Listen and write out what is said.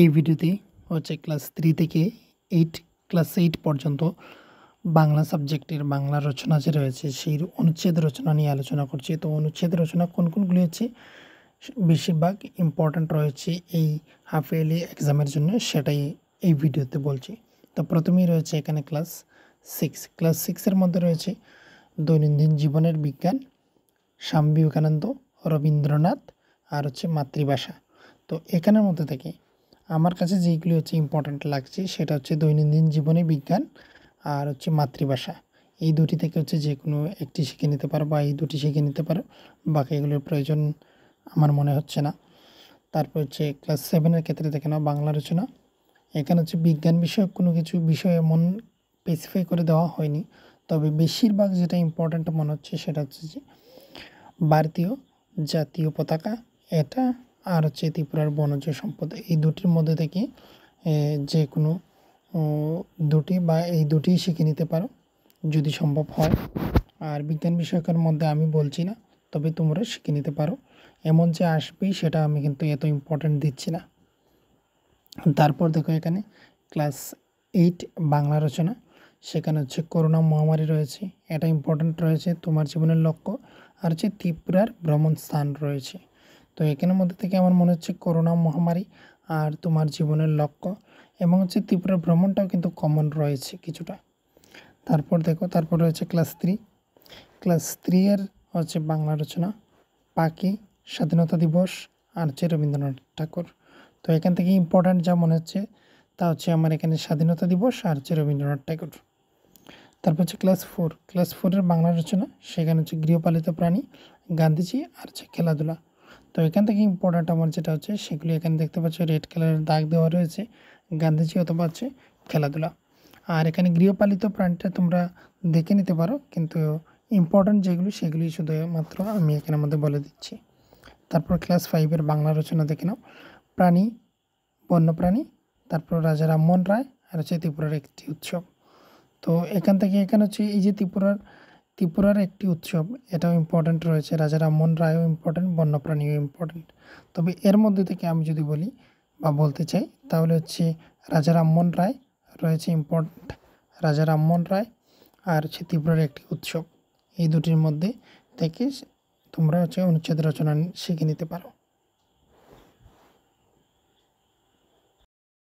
এই ভিডিওতে হচ্ছে ক্লাস থ্রি থেকে এইট ক্লাস এইট পর্যন্ত বাংলা সাবজেক্টের বাংলা রচনা যে রয়েছে সেই অনুচ্ছেদ রচনা নিয়ে আলোচনা করছি তো অনুচ্ছেদ রচনা কোন কোনগুলি হচ্ছে বেশিরভাগ ইম্পর্ট্যান্ট রয়েছে এই হাফ ইয়ারলি এক্সামের জন্য সেটাই এই ভিডিওতে বলছি তো প্রথমেই রয়েছে এখানে ক্লাস সিক্স ক্লাস সিক্সের মধ্যে রয়েছে দৈনন্দিন জীবনের বিজ্ঞান স্বামী বিবেকানন্দ রবীন্দ্রনাথ আর হচ্ছে মাতৃভাষা তো এখানের মধ্যে থেকে আমার কাছে যেইগুলি হচ্ছে ইম্পর্ট্যান্ট লাগছে সেটা হচ্ছে দৈনন্দিন জীবনে বিজ্ঞান আর হচ্ছে মাতৃভাষা এই দুটি থেকে হচ্ছে যে কোনো একটি শিখে নিতে পারো বা এই দুটি শিখে নিতে পারো বাকি এগুলোর প্রয়োজন আমার মনে হচ্ছে না তারপর হচ্ছে ক্লাস সেভেনের ক্ষেত্রে দেখে নাও বাংলা রচনা এখানে হচ্ছে বিজ্ঞান বিষয়ক কোনো কিছু বিষয় এমন স্পেসিফাই করে দেওয়া হয়নি তবে বেশিরভাগ যেটা ইম্পর্ট্যান্ট মনে হচ্ছে সেটা হচ্ছে যে ভারতীয় জাতীয় পতাকা এটা আর হচ্ছে ত্রিপুরার বনজ সম্পদ এই দুটির মধ্যে থেকে যে কোনো দুটি বা এই দুটি শিখে নিতে পারো যদি সম্ভব হয় আর বিজ্ঞান বিষয়কের মধ্যে আমি বলছি না তবে তোমরা শিখে নিতে পারো এমন যে আসবেই সেটা আমি কিন্তু এত ইম্পর্ট্যান্ট দিচ্ছি না তারপর দেখো এখানে ক্লাস এইট বাংলা রচনা সেখানে হচ্ছে করোনা মহামারী রয়েছে এটা ইম্পর্ট্যান্ট রয়েছে তোমার জীবনের লক্ষ্য আর হচ্ছে ত্রিপুরার ভ্রমণ স্থান রয়েছে তো এখানের মধ্যে থেকে আমার মনে হচ্ছে করোনা মহামারী আর তোমার জীবনের লক্ষ্য এবং হচ্ছে ত্রিপুরা ভ্রমণটাও কিন্তু কমন রয়েছে কিছুটা তারপর দেখো তারপর রয়েছে ক্লাস থ্রি ক্লাস থ্রি এর হচ্ছে বাংলা রচনা পাখি স্বাধীনতা দিবস আর হচ্ছে রবীন্দ্রনাথ ঠাকুর তো এখান থেকে ইম্পর্ট্যান্ট যা মনে হচ্ছে তা হচ্ছে আমার এখানে স্বাধীনতা দিবস আর হচ্ছে রবীন্দ্রনাথ ঠাকুর তারপর হচ্ছে ক্লাস ফোর ক্লাস ফোরের বাংলা রচনা সেখানে হচ্ছে গৃহপালিত প্রাণী গান্ধীজি আর হচ্ছে খেলাধুলা তো এখান থেকে ইম্পর্ট্যান্ট আমার যেটা হচ্ছে সেগুলি এখানে দেখতে পাচ্ছ রেড কালারের দাগ দেওয়া রয়েছে গান্ধীজি অথবা হচ্ছে খেলাধুলা আর এখানে গৃহপালিত প্রাণীটা তোমরা দেখে নিতে পারো কিন্তু ইম্পর্ট্যান্ট যেগুলি সেগুলি শুধু মাত্র আমি এখানে মধ্যে বলে দিচ্ছি তারপর ক্লাস ফাইভের বাংলা রচনা দেখে নাও প্রাণী বন্যপ্রাণী তারপর রাজা রামমোহন রায় আর হচ্ছে ত্রিপুরার একটি উৎসব তো এখান থেকে এখানে হচ্ছে এই যে ত্রিপুরার ত্রিপুরার একটি উৎসব এটাও ইম্পর্ট্যান্ট রয়েছে রাজা রামমোহন রায়ও ইম্পর্ট্যান্ট বন্যপ্রাণীও ইম্পর্ট্যান্ট তবে এর মধ্যে থেকে আমি যদি বলি বা বলতে চাই তাহলে হচ্ছে রাজা রামমোহন রায় রয়েছে ইম্পর্ট্যান্ট রাজা রামমোহন রায় আর হচ্ছে ত্রিপুরার একটি উৎসব এই দুটির মধ্যে থেকে তোমরা হচ্ছে অনুচ্ছেদ রচনা শিখে নিতে পারো